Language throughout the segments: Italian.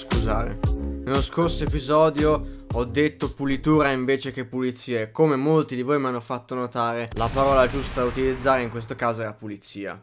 scusare. Nello scorso episodio ho detto pulitura invece che pulizia e come molti di voi mi hanno fatto notare, la parola giusta da utilizzare in questo caso era pulizia.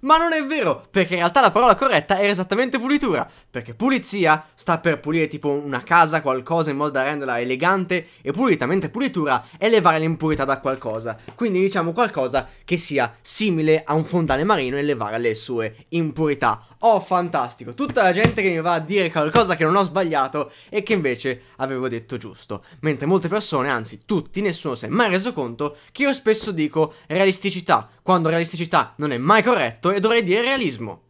Ma non è vero, perché in realtà la parola corretta era esattamente pulitura, perché pulizia sta per pulire tipo una casa, qualcosa in modo da renderla elegante e pulita, mentre pulitura è levare l'impurità da qualcosa, quindi diciamo qualcosa che sia simile a un fondale marino e levare le sue impurità. Oh, fantastico! Tutta la gente che mi va a dire qualcosa che non ho sbagliato e che invece avevo detto giusto. Mentre molte persone, anzi tutti, nessuno si è mai reso conto che io spesso dico realisticità, quando realisticità non è mai corretto e dovrei dire realismo.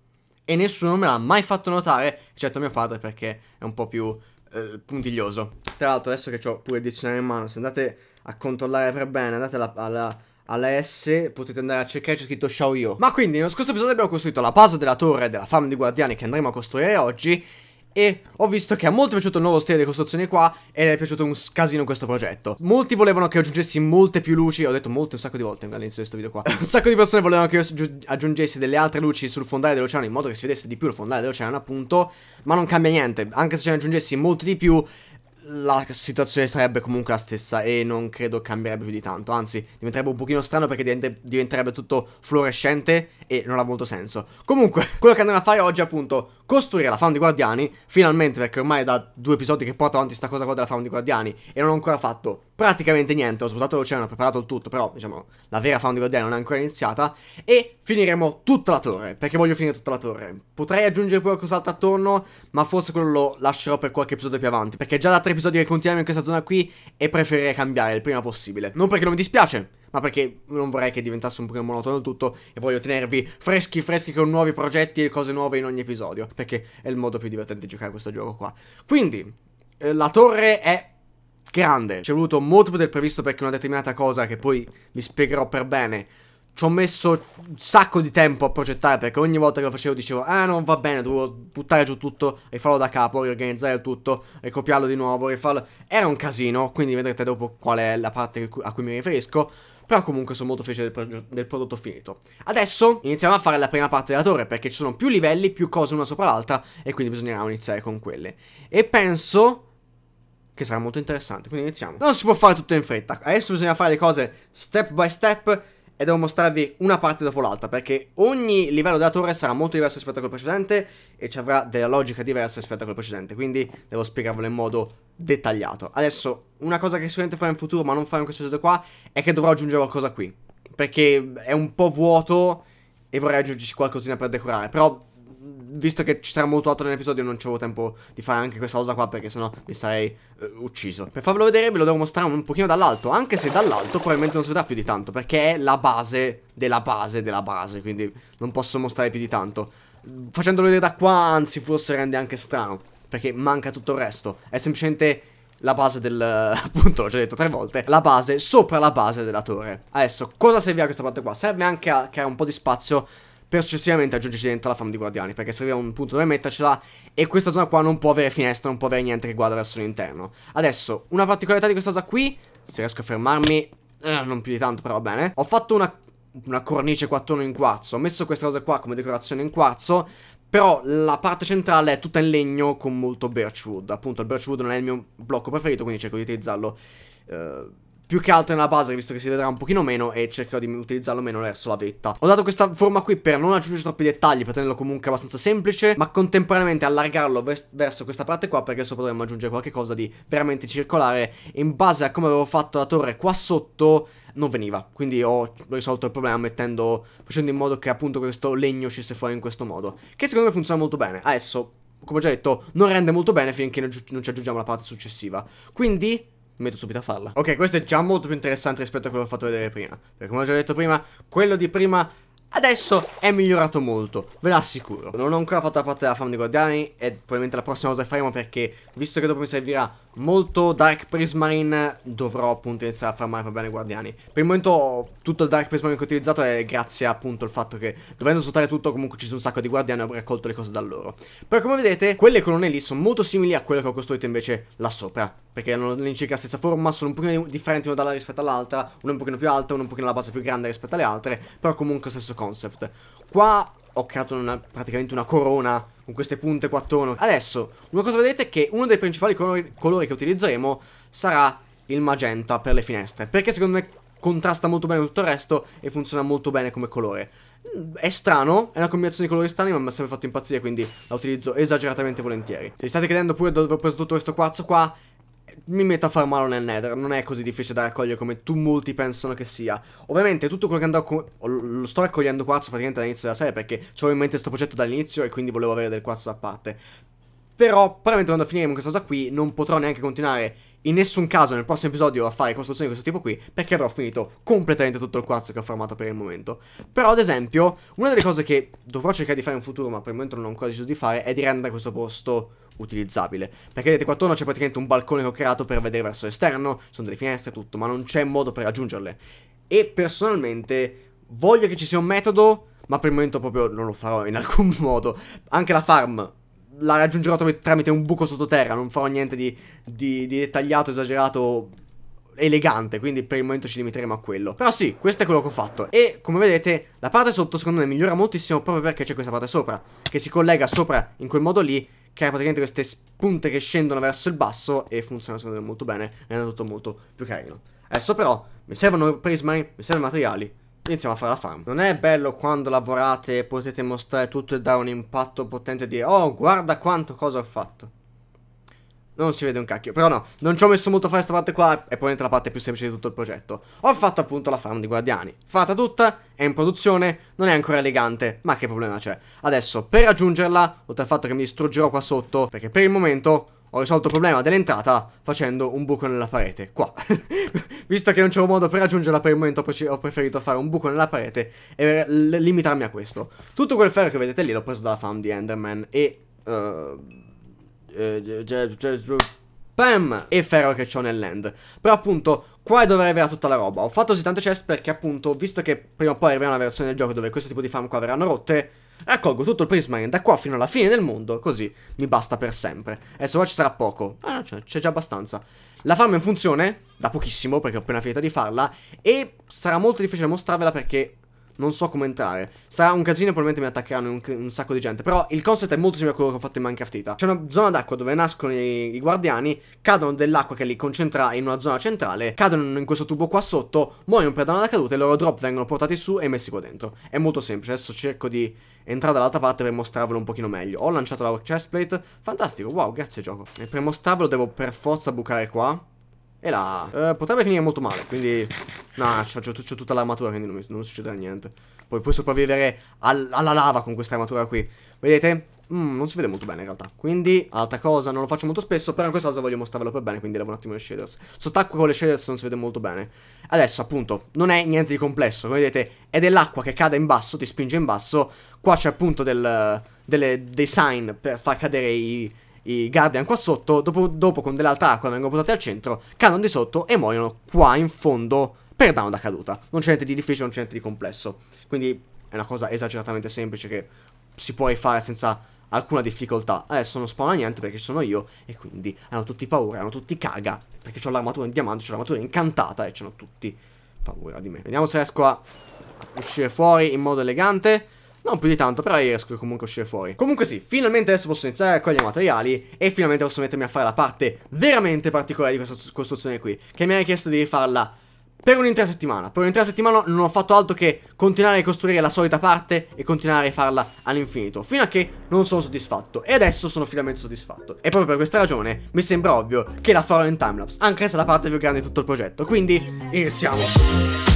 E nessuno me l'ha mai fatto notare, eccetto mio padre perché è un po' più eh, puntiglioso. Tra l'altro adesso che ho pure il dizionario in mano, se andate a controllare per bene, andate alla, alla alla S potete andare a cercare c'è scritto Xiaoyo. Ma quindi nello scorso episodio abbiamo costruito la base della torre della farm di guardiani che andremo a costruire oggi e ho visto che ha molto piaciuto il nuovo stile di costruzione qua ed è piaciuto un casino questo progetto. Molti volevano che aggiungessi molte più luci, ho detto molte un sacco di volte all'inizio di questo video qua. un sacco di persone volevano che io aggiungessi delle altre luci sul fondale dell'oceano in modo che si vedesse di più il fondale dell'oceano appunto, ma non cambia niente, anche se ce ne aggiungessi molti di più la situazione sarebbe comunque la stessa e non credo cambierebbe più di tanto, anzi diventerebbe un pochino strano perché diventerebbe tutto fluorescente e non ha molto senso. Comunque, quello che andremo a fare oggi appunto costruire la Found di Guardiani, finalmente perché ormai è da due episodi che porto avanti questa cosa qua della Found di Guardiani e non ho ancora fatto praticamente niente, ho svuotato l'oceano, ho preparato il tutto, però diciamo la vera Found di Guardiani non è ancora iniziata e finiremo tutta la torre, perché voglio finire tutta la torre. Potrei aggiungere poi qualcos'altro attorno, ma forse quello lo lascerò per qualche episodio più avanti, perché già da tre episodi che continuiamo in questa zona qui e preferirei cambiare il prima possibile. Non perché non mi dispiace, ma perché non vorrei che diventasse un po' monotono il tutto e voglio tenervi freschi freschi con nuovi progetti e cose nuove in ogni episodio, perché è il modo più divertente di giocare questo gioco qua. Quindi, eh, la torre è grande, ci è voluto molto più del previsto perché una determinata cosa che poi vi spiegherò per bene ci ho messo un sacco di tempo a progettare perché ogni volta che lo facevo dicevo ah non va bene, devo buttare giù tutto, rifarlo da capo, riorganizzare tutto, ricopiarlo di nuovo, rifarlo... Era un casino, quindi vedrete dopo qual è la parte a cui mi riferisco. Però comunque sono molto felice del, del, prodotto finito. Adesso iniziamo a fare la prima parte della torre perché ci sono più livelli, più cose una sopra l'altra e quindi bisognerà iniziare con quelle. E penso che sarà molto interessante, quindi iniziamo. Non si può fare tutto in fretta, adesso bisogna fare le cose step by step e devo mostrarvi una parte dopo l'altra perché ogni livello della torre sarà molto diverso rispetto a quello precedente e ci avrà della logica diversa rispetto a quello precedente, quindi devo spiegarvelo in modo dettagliato. Adesso, una cosa che sicuramente farò in futuro ma non farò in questo episodio qua è che dovrò aggiungere qualcosa qui perché è un po' vuoto e vorrei aggiungerci qualcosina per decorare, però visto che ci sarà molto altro nell'episodio, non c'avevo tempo di fare anche questa cosa qua perché sennò mi sarei eh, ucciso. Per farvelo vedere ve lo devo mostrare un pochino dall'alto, anche se dall'alto probabilmente non si vedrà più di tanto, perché è la base della base della base, quindi non posso mostrare più di tanto. Facendolo vedere da qua, anzi, forse rende anche strano, perché manca tutto il resto. È semplicemente la base del... appunto l'ho già detto tre volte, la base sopra la base della torre. Adesso, cosa serve questa parte qua? Serve anche a creare un po' di spazio per successivamente aggiungerci dentro la fama di guardiani, perché serviva un punto dove mettercela e questa zona qua non può avere finestra, non può avere niente che guarda verso l'interno. Adesso, una particolarità di questa cosa qui, se riesco a fermarmi, eh, non più di tanto però va bene, ho fatto una, una cornice qua attorno in quarzo, ho messo questa cosa qua come decorazione in quarzo, però la parte centrale è tutta in legno con molto birchwood, appunto il birchwood non è il mio blocco preferito, quindi cerco di utilizzarlo... Eh, più che altro nella base, visto che si vedrà un pochino meno e cercherò di utilizzarlo meno verso la vetta. Ho dato questa forma qui per non aggiungere troppi dettagli, per tenerlo comunque abbastanza semplice, ma contemporaneamente allargarlo verso questa parte qua, perché adesso potremmo aggiungere qualcosa di veramente circolare, in base a come avevo fatto la torre qua sotto, non veniva. Quindi ho risolto il problema mettendo, facendo in modo che appunto questo legno uscisse fuori in questo modo, che secondo me funziona molto bene. Adesso, come ho già detto, non rende molto bene finché non ci aggiungiamo la parte successiva. Quindi metto subito a farla. Ok, questo è già molto più interessante rispetto a quello che ho fatto vedere prima. Perché come ho già detto prima, quello di prima Adesso è migliorato molto, ve l'assicuro. Non ho ancora fatto la parte della fama dei guardiani e probabilmente la prossima cosa che faremo perché, visto che dopo mi servirà molto Dark Prismarine dovrò appunto iniziare a farmare per bene i guardiani. Per il momento tutto il Dark Prismarine che ho utilizzato è grazie appunto al fatto che dovendo sfruttare tutto comunque ci sono un sacco di guardiani e ho raccolto le cose da loro. Però come vedete quelle colonne lì sono molto simili a quelle che ho costruito invece là sopra. Perché hanno all'incirca la stessa forma, sono un pochino differenti una dalla rispetto all'altra, una un pochino più alta, una un pochino la base più grande rispetto alle altre, però comunque stesso concept. Qua ho creato una, praticamente una corona con queste punte qua attorno. Adesso, una cosa vedete è che uno dei principali colori, colori che utilizzeremo sarà il magenta per le finestre, perché secondo me contrasta molto bene con tutto il resto e funziona molto bene come colore. Mm, è strano, è una combinazione di colori strani, ma mi ha sempre fatto impazzire, quindi la utilizzo esageratamente volentieri. Se vi state chiedendo pure dove ho preso tutto questo quarzo qua, mi metto a far male nel Nether, non è così difficile da raccogliere come tu molti pensano che sia. Ovviamente tutto quello che andrò lo sto raccogliendo quarzo praticamente dall'inizio della serie perché ho in mente questo progetto dall'inizio e quindi volevo avere del quarzo da parte. Però probabilmente quando finiremo questa cosa qui non potrò neanche continuare in nessun caso nel prossimo episodio a fare costruzioni di questo tipo qui perché avrò finito completamente tutto il quarzo che ho formato per il momento. Però ad esempio una delle cose che dovrò cercare di fare in futuro ma per il momento non ho ancora deciso di fare è di rendere questo posto utilizzabile. Perché vedete qua attorno c'è praticamente un balcone che ho creato per vedere verso l'esterno, sono delle finestre e tutto, ma non c'è modo per raggiungerle. E personalmente voglio che ci sia un metodo, ma per il momento proprio non lo farò in alcun modo. Anche la farm la raggiungerò tramite un buco sottoterra, non farò niente di, di, di dettagliato, esagerato elegante, quindi per il momento ci limiteremo a quello. Però sì, questo è quello che ho fatto. E come vedete, la parte sotto secondo me migliora moltissimo proprio perché c'è questa parte sopra, che si collega sopra in quel modo lì che ha praticamente queste punte che scendono verso il basso e funziona secondo me molto bene, è tutto molto più carino. Adesso però mi servono prismari, mi servono materiali, iniziamo a fare la farm. Non è bello quando lavorate e potete mostrare tutto e dare un impatto potente e dire oh guarda quanto cosa ho fatto. Non si vede un cacchio, però no, non ci ho messo molto a fare questa parte qua, è probabilmente la parte più semplice di tutto il progetto. Ho fatto appunto la farm di guardiani, fatta tutta, è in produzione, non è ancora elegante, ma che problema c'è? Adesso, per raggiungerla, oltre al fatto che mi distruggerò qua sotto, perché per il momento ho risolto il problema dell'entrata facendo un buco nella parete, qua. Visto che non c'è un modo per raggiungerla per il momento ho preferito fare un buco nella parete e eh, limitarmi a questo. Tutto quel ferro che vedete lì l'ho preso dalla farm di Enderman e... Uh Bam! Eh, cioè, cioè, e ferro che ho nell'end. Però appunto, qua è dove arriverà tutta la roba. Ho fatto così tante chest perché appunto, visto che prima o poi arriverà una versione del gioco dove questo tipo di farm qua verranno rotte, raccolgo tutto il Prismarine da qua fino alla fine del mondo, così mi basta per sempre. Adesso qua ci sarà poco. Ah no, c'è già abbastanza. La farm è in funzione, da pochissimo, perché ho appena finita di farla, e sarà molto difficile mostrarvela perché non so come entrare. Sarà un casino, probabilmente mi attaccheranno un, un, sacco di gente. Però il concept è molto simile a quello che ho fatto in Minecraftita. C'è una zona d'acqua dove nascono i, i guardiani, cadono dell'acqua che li concentra in una zona centrale, cadono in questo tubo qua sotto, muoiono per danno alla caduta e i loro drop vengono portati su e messi qua dentro. È molto semplice, adesso cerco di entrare dall'altra parte per mostrarvelo un pochino meglio. Ho lanciato la chestplate, fantastico, wow, grazie gioco. E per mostrarvelo devo per forza bucare qua. E là. Eh, potrebbe finire molto male, quindi... No, c'ho, tutta l'armatura, quindi non, mi, non succederà niente. Poi puoi sopravvivere al, alla lava con questa armatura qui. Vedete? Mm, non si vede molto bene in realtà Quindi, altra cosa, non lo faccio molto spesso Però in questa cosa voglio mostrarvelo per bene Quindi levo un attimo le shaders Sott'acqua con le shaders non si vede molto bene Adesso, appunto, non è niente di complesso Come vedete, è dell'acqua che cade in basso Ti spinge in basso Qua c'è appunto del, delle, dei sign per far cadere i, i Guardian qua sotto, dopo, dopo con dell'alta acqua vengono portati al centro, cadono di sotto e muoiono qua in fondo per danno da caduta. Non c'è niente di difficile, non c'è niente di complesso. Quindi è una cosa esageratamente semplice che si può fare senza alcuna difficoltà. Adesso non spawna niente perché ci sono io e quindi hanno tutti paura, hanno tutti caga. Perché ho l'armatura in diamante, ho l'armatura incantata e hanno tutti paura di me. Vediamo se riesco a uscire fuori in modo elegante. Non più di tanto, però riesco comunque a uscire fuori. Comunque sì, finalmente adesso posso iniziare a raccogliere materiali e finalmente posso mettermi a fare la parte veramente particolare di questa costruzione qui, che mi ha richiesto di rifarla per un'intera settimana. Per un'intera settimana non ho fatto altro che continuare a costruire la solita parte e continuare a rifarla all'infinito, fino a che non sono soddisfatto. E adesso sono finalmente soddisfatto. E proprio per questa ragione mi sembra ovvio che la farò in timelapse, anche se è la parte più grande di tutto il progetto. Quindi iniziamo!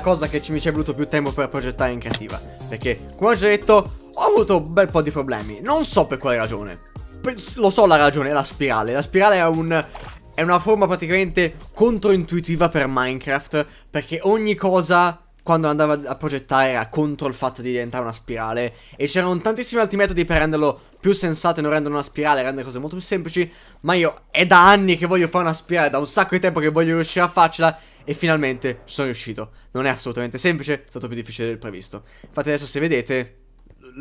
cosa che ci mi ci è voluto più tempo per progettare in creativa. Perché, come ho già detto, ho avuto un bel po' di problemi. Non so per quale ragione. Lo so la ragione, è la spirale. La spirale è un... È una forma praticamente controintuitiva per Minecraft, perché ogni cosa quando andava a progettare era contro il fatto di diventare una spirale e c'erano tantissimi altri metodi per renderlo più sensato e non rendere una spirale, rendere cose molto più semplici, ma io è da anni che voglio fare una spirale, da un sacco di tempo che voglio riuscire a farcela e finalmente ci sono riuscito. Non è assolutamente semplice, è stato più difficile del previsto. Infatti adesso se vedete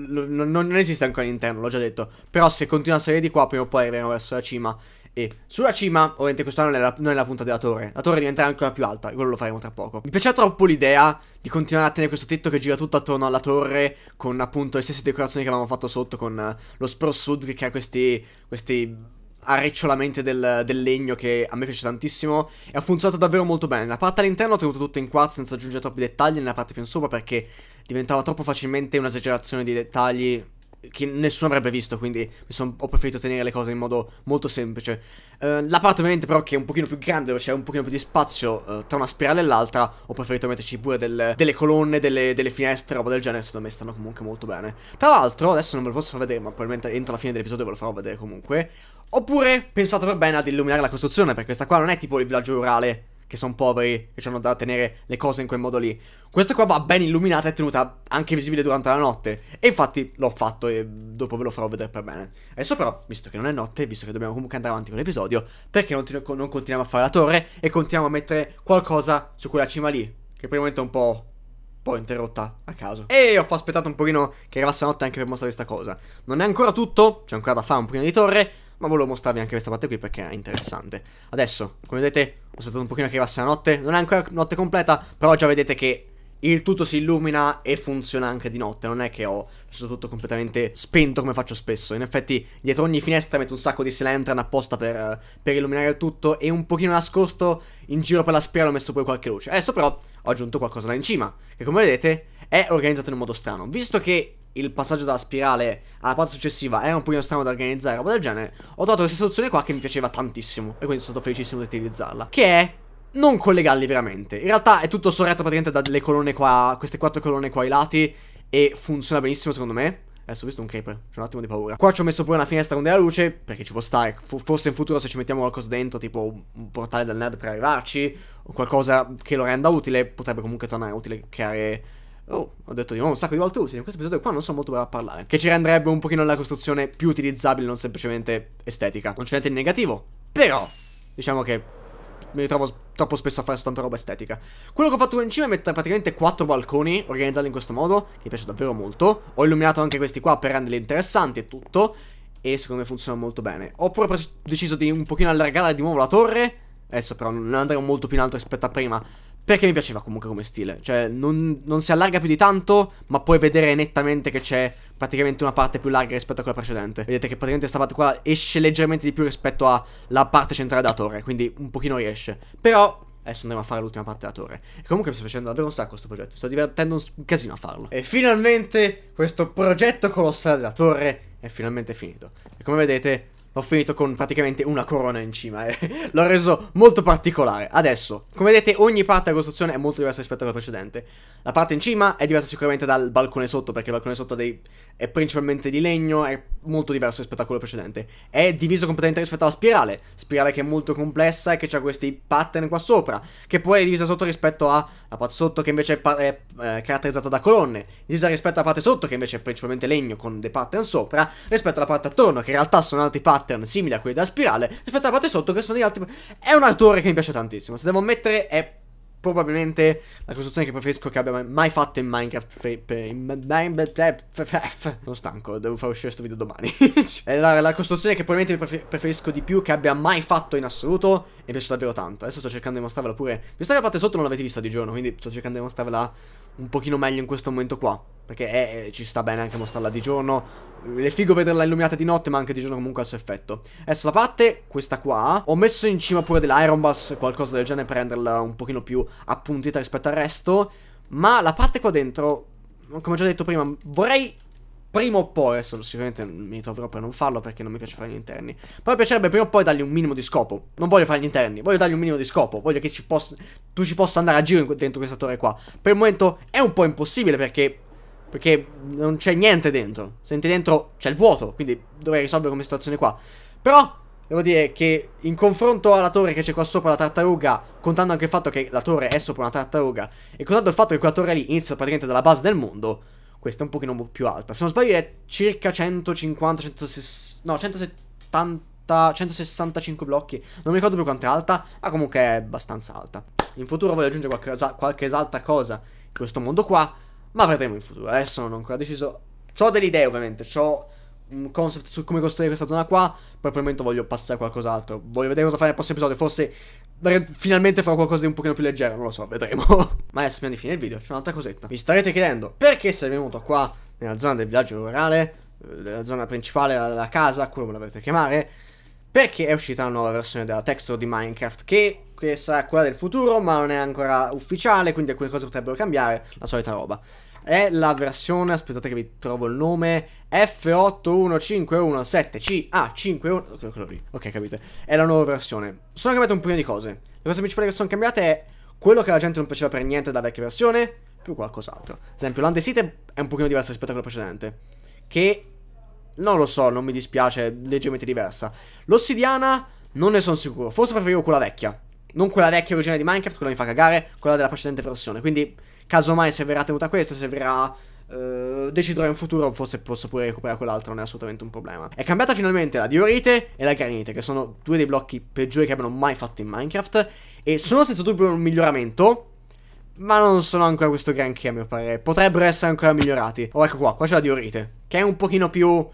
non, non esiste ancora all'interno, l'ho già detto. Però se continua a salire di qua, prima o poi arriveremo verso la cima. E sulla cima, ovviamente questa non, non è la punta della torre, la torre diventerà ancora più alta, e quello lo faremo tra poco. Mi piaceva troppo l'idea di continuare a tenere questo tetto che gira tutto attorno alla torre, con appunto le stesse decorazioni che avevamo fatto sotto, con eh, lo sprossud che crea questi, questi arricciolamente del, del, legno che a me piace tantissimo e ha funzionato davvero molto bene. La parte all'interno ho tenuto tutto in quartz senza aggiungere troppi dettagli nella parte più in sopra perché diventava troppo facilmente un'esagerazione di dettagli che nessuno avrebbe visto, quindi son, ho preferito tenere le cose in modo molto semplice. Eh, la parte ovviamente però che è un pochino più grande, c'è cioè un pochino più di spazio eh, tra una spirale e l'altra, ho preferito metterci pure del, delle colonne, delle, delle, finestre, roba del genere, secondo me stanno comunque molto bene. Tra l'altro, adesso non ve lo posso far vedere, ma probabilmente entro la fine dell'episodio ve lo farò vedere comunque. Oppure pensate per bene ad illuminare la costruzione, perché questa qua non è tipo il villaggio rurale che sono poveri e hanno da tenere le cose in quel modo lì. Questa qua va ben illuminata e tenuta anche visibile durante la notte. E infatti l'ho fatto e dopo ve lo farò vedere per bene. Adesso però, visto che non è notte, visto che dobbiamo comunque andare avanti con l'episodio, perché non, non continuiamo a fare la torre e continuiamo a mettere qualcosa su quella cima lì? Che per il momento è un po' poi interrotta a caso. E ho aspettato un pochino che arrivasse la notte anche per mostrare questa cosa. Non è ancora tutto, c'è ancora da fare un pochino di torre, ma volevo mostrarvi anche questa parte qui perché è interessante. Adesso, come vedete, ho aspettato un pochino che arrivasse la notte, non è ancora notte completa, però già vedete che il tutto si illumina e funziona anche di notte, non è che ho tutto completamente spento come faccio spesso. In effetti, dietro ogni finestra metto un sacco di silentran apposta per, per, illuminare il tutto e un pochino nascosto in giro per la sfera ho messo poi qualche luce. Adesso però ho aggiunto qualcosa là in cima, che come vedete è organizzato in un modo strano. Visto che il passaggio dalla spirale alla parte successiva era un pochino strano da organizzare, roba del genere, ho trovato questa soluzione qua che mi piaceva tantissimo e quindi sono stato felicissimo di utilizzarla, che è non collegarli veramente. In realtà è tutto sorretto praticamente da delle colonne qua, queste quattro colonne qua ai lati e funziona benissimo secondo me. Adesso ho visto un creeper, c'è un attimo di paura. Qua ci ho messo pure una finestra con della luce, perché ci può stare. forse in futuro se ci mettiamo qualcosa dentro, tipo un portale del nerd per arrivarci, o qualcosa che lo renda utile, potrebbe comunque tornare utile creare Oh, ho detto di nuovo un sacco di volte utile. In questo episodio qua non so molto bene a parlare. Che ci renderebbe un pochino la costruzione più utilizzabile, non semplicemente estetica. Non c'è niente di negativo. Però, diciamo che mi ritrovo troppo spesso a fare soltanto roba estetica. Quello che ho fatto qui in cima è mettere praticamente quattro balconi, organizzarli in questo modo, che mi piace davvero molto. Ho illuminato anche questi qua per renderli interessanti e tutto, e secondo me funziona molto bene. Ho pure deciso di un pochino allargare di nuovo la torre, adesso però non andremo molto più in alto rispetto a prima, perché mi piaceva comunque come stile. Cioè, non, non si allarga più di tanto, ma puoi vedere nettamente che c'è praticamente una parte più larga rispetto a quella precedente. Vedete che praticamente questa parte qua esce leggermente di più rispetto alla parte centrale della torre, quindi un pochino riesce. Però Adesso andremo a fare l'ultima parte della torre. E comunque mi sta piacendo davvero un sacco questo progetto. sto divertendo un casino a farlo. E finalmente questo progetto colossale della torre è finalmente finito. E come vedete ho finito con praticamente una corona in cima e eh. l'ho reso molto particolare. Adesso, come vedete, ogni parte della costruzione è molto diversa rispetto alla precedente. La parte in cima è diversa sicuramente dal balcone sotto, perché il balcone sotto dei... è principalmente di legno, è molto diverso rispetto a quello precedente. È diviso completamente rispetto alla spirale, spirale che è molto complessa e che ha questi pattern qua sopra, che poi è divisa sotto rispetto alla parte sotto che invece è, è eh, caratterizzata da colonne, divisa rispetto alla parte sotto che invece è principalmente legno con dei pattern sopra, rispetto alla parte attorno che in realtà sono altri pattern pattern simili a quelli da spirale, rispetto alla parte sotto che sono gli altri... È un autore che mi piace tantissimo, se devo ammettere è probabilmente la costruzione che preferisco che abbia mai fatto in Minecraft. Sono stanco, devo far uscire questo video domani. è cioè, la, la, costruzione che probabilmente preferisco di più che abbia mai fatto in assoluto e mi piace davvero tanto. Adesso sto cercando di mostrarvela pure. Visto che la parte sotto non l'avete vista di giorno, quindi sto cercando di mostrarvela un pochino meglio in questo momento qua. Perché eh, eh, ci sta bene anche mostrarla di giorno. È figo vederla illuminata di notte, ma anche di giorno comunque ha suo effetto. Adesso la parte, questa qua, ho messo in cima pure dell'Iron Bus, qualcosa del genere, per renderla un pochino più appuntita rispetto al resto. Ma la parte qua dentro, come ho già detto prima, vorrei prima o poi, adesso sicuramente mi troverò per non farlo perché non mi piace fare gli interni, però mi piacerebbe prima o poi dargli un minimo di scopo, non voglio fare gli interni, voglio dargli un minimo di scopo, voglio che ci possa, tu ci possa andare a giro dentro questa torre qua, per il momento è un po' impossibile perché perché non c'è niente dentro. Se entri dentro c'è il vuoto, quindi dovrei risolvere come situazione qua. Però, devo dire che in confronto alla torre che c'è qua sopra la tartaruga, contando anche il fatto che la torre è sopra una tartaruga, e contando il fatto che quella torre lì inizia praticamente dalla base del mondo, questa è un pochino più alta. Se non sbaglio è circa 150, 160, no, 170... 165 blocchi, non mi ricordo più quanto è alta, ma comunque è abbastanza alta. In futuro voglio aggiungere qualche, qualche altra cosa in questo mondo qua, ma vedremo in futuro. Adesso non ho ancora deciso. Ho delle idee, ovviamente. Ho un concept su come costruire questa zona qua. Però per il momento voglio passare a qualcos'altro. Voglio vedere cosa fare nel prossimo episodio. Forse finalmente farò qualcosa di un pochino più leggero. Non lo so, vedremo. ma adesso prima di finire il video c'è un'altra cosetta. Vi starete chiedendo perché sei venuto qua nella zona del villaggio rurale, eh, la zona principale, la casa, come la volete chiamare. Perché è uscita una nuova versione della texture di Minecraft che che sarà quella del futuro, ma non è ancora ufficiale, quindi alcune cose potrebbero cambiare, la solita roba. È la versione, aspettate che vi trovo il nome, F81517CA51, quello lì, ok capite, è la nuova versione. Sono cambiate un paio di cose, le cose principali che sono cambiate è quello che la gente non piaceva per niente dalla vecchia versione, più qualcos'altro. Ad esempio l'Andesite è un pochino diversa rispetto a quella precedente, che non lo so, non mi dispiace, leggermente diversa. L'ossidiana non ne sono sicuro, forse preferivo quella vecchia. Non quella vecchia versione di Minecraft, quella mi fa cagare, quella della precedente versione. Quindi, casomai, se verrà tenuta questa, se verrà Uh, deciderò in futuro, forse posso pure recuperare quell'altro, non è assolutamente un problema. È cambiata finalmente la diorite e la granite, che sono due dei blocchi peggiori che abbiano mai fatto in Minecraft, e sono senza dubbio un miglioramento, ma non sono ancora questo granché a mio parere. Potrebbero essere ancora migliorati. Oh, ecco qua, qua c'è la diorite, che è un pochino più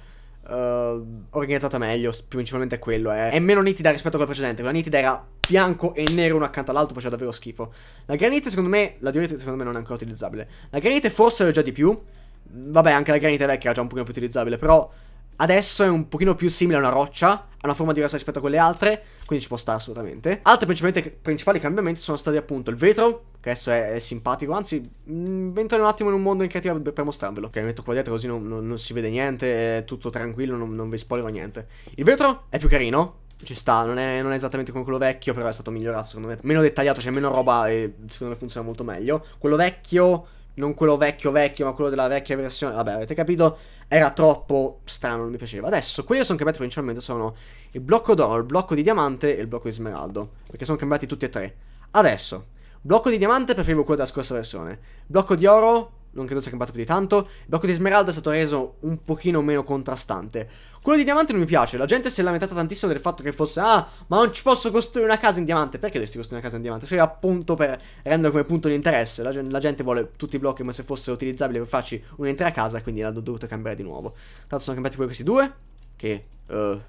uh, organizzata meglio, principalmente quello. È, eh. è meno nitida rispetto a quella precedente. Quella nitida era bianco e nero uno accanto all'altro, faceva davvero schifo. La granite, secondo me, la diorite secondo me non è ancora utilizzabile. La granite forse l'ho già di più. Vabbè, anche la granite vecchia era già un pochino più utilizzabile, però Adesso è un pochino più simile a una roccia, ha una forma diversa rispetto a quelle altre, quindi ci può stare assolutamente. Altri principali cambiamenti sono stati appunto il vetro, che adesso è, è simpatico, anzi mm, entro un attimo in un mondo in creativa per mostrarvelo. Che mi metto qua dietro così non, non, non si vede niente, è tutto tranquillo, non, non vi spoilerò niente. Il vetro è più carino, ci sta, non è, non è, esattamente come quello vecchio, però è stato migliorato secondo me. Meno dettagliato, c'è cioè meno roba e secondo me funziona molto meglio. Quello vecchio non quello vecchio vecchio, ma quello della vecchia versione. Vabbè, avete capito? Era troppo strano, non mi piaceva. Adesso, quelli che sono cambiati principalmente sono il blocco d'oro, il blocco di diamante e il blocco di smeraldo. Perché sono cambiati tutti e tre. Adesso, blocco di diamante preferivo quello della scorsa versione. Blocco di oro non credo sia cambiato più di tanto. Il blocco di smeraldo è stato reso un pochino meno contrastante. Quello di diamante non mi piace, la gente si è lamentata tantissimo del fatto che fosse Ah, ma non ci posso costruire una casa in diamante Perché dovresti costruire una casa in diamante? Serve appunto per rendere come punto di interesse la, la, gente vuole tutti i blocchi come se fossero utilizzabili per farci un'intera casa Quindi l'hanno dovuta cambiare di nuovo Tanto sono cambiati poi questi due Che, uh,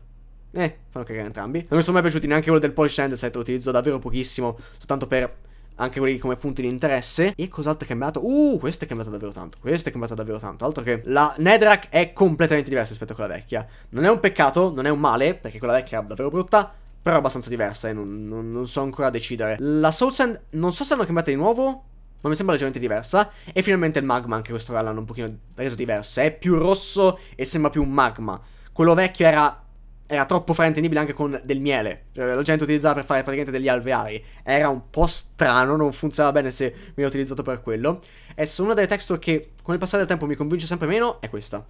eh, fanno cagare entrambi Non mi sono mai piaciuti neanche quello del Polish Sand 7 Lo utilizzo davvero pochissimo Soltanto per anche quelli come punti di interesse. E cos'altro è cambiato? Uh, questo è cambiato davvero tanto. Questo è cambiato davvero tanto. Altro che la Nedrak è completamente diversa rispetto a quella vecchia. Non è un peccato, non è un male, perché quella vecchia è davvero brutta. Però è abbastanza diversa e non, non, non so ancora decidere. La Soul Sand, non so se l'hanno cambiata di nuovo ma mi sembra leggermente diversa. E finalmente il magma, anche questo qua l'hanno un pochino reso diverso. È più rosso e sembra più un magma. Quello vecchio era era troppo fraintendibile anche con del miele. Cioè, la gente utilizzava per fare praticamente degli alveari. Era un po' strano, non funzionava bene se mi veniva utilizzato per quello. E sono una delle texture che con il passare del tempo mi convince sempre meno è questa.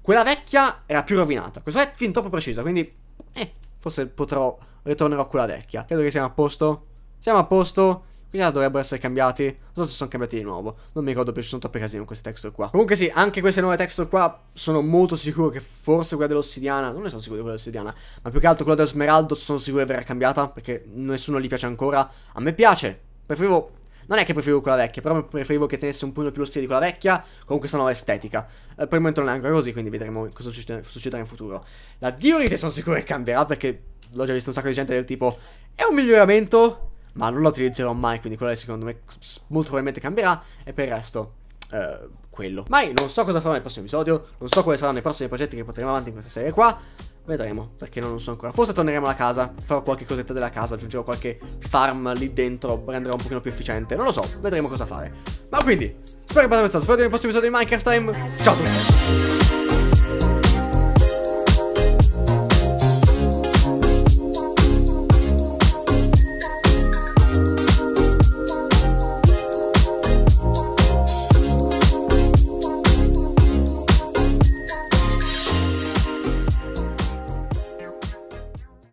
Quella vecchia era più rovinata. Questa è fin troppo precisa, quindi... Eh, forse potrò... Ritornerò a quella vecchia. Credo che siamo a posto. Siamo a posto. Quindi dovrebbero essere cambiati. Non so se sono cambiati di nuovo. Non mi ricordo più, ci sono troppe casine con queste texture qua. Comunque sì, anche queste nuove texture qua sono molto sicuro che forse quella dell'ossidiana, non ne sono sicuro di quella dell'ossidiana, ma più che altro quella dello smeraldo sono sicuro che verrà cambiata, perché nessuno gli piace ancora. A me piace. Preferivo non è che preferivo quella vecchia, però preferivo che tenesse un pochino più lo stile di quella vecchia con questa nuova estetica. Eh, per il momento non è ancora così, quindi vedremo cosa succederà, succederà in futuro. La Diorite sono sicuro che cambierà perché l'ho già visto un sacco di gente del tipo è un miglioramento, ma non la utilizzerò mai, quindi quella secondo me molto probabilmente cambierà, e per il resto... Eh, quello. Ma io non so cosa farò nel prossimo episodio, non so quali saranno i prossimi progetti che porteremo avanti in questa serie qua, vedremo, perché non lo so ancora. Forse torneremo alla casa, farò qualche cosetta della casa, aggiungerò qualche farm lì dentro, renderò un pochino più efficiente, non lo so, vedremo cosa fare. Ma quindi, spero che abbiate pensato, spero di nel prossimo episodio di Minecraft Time, ciao a tutti!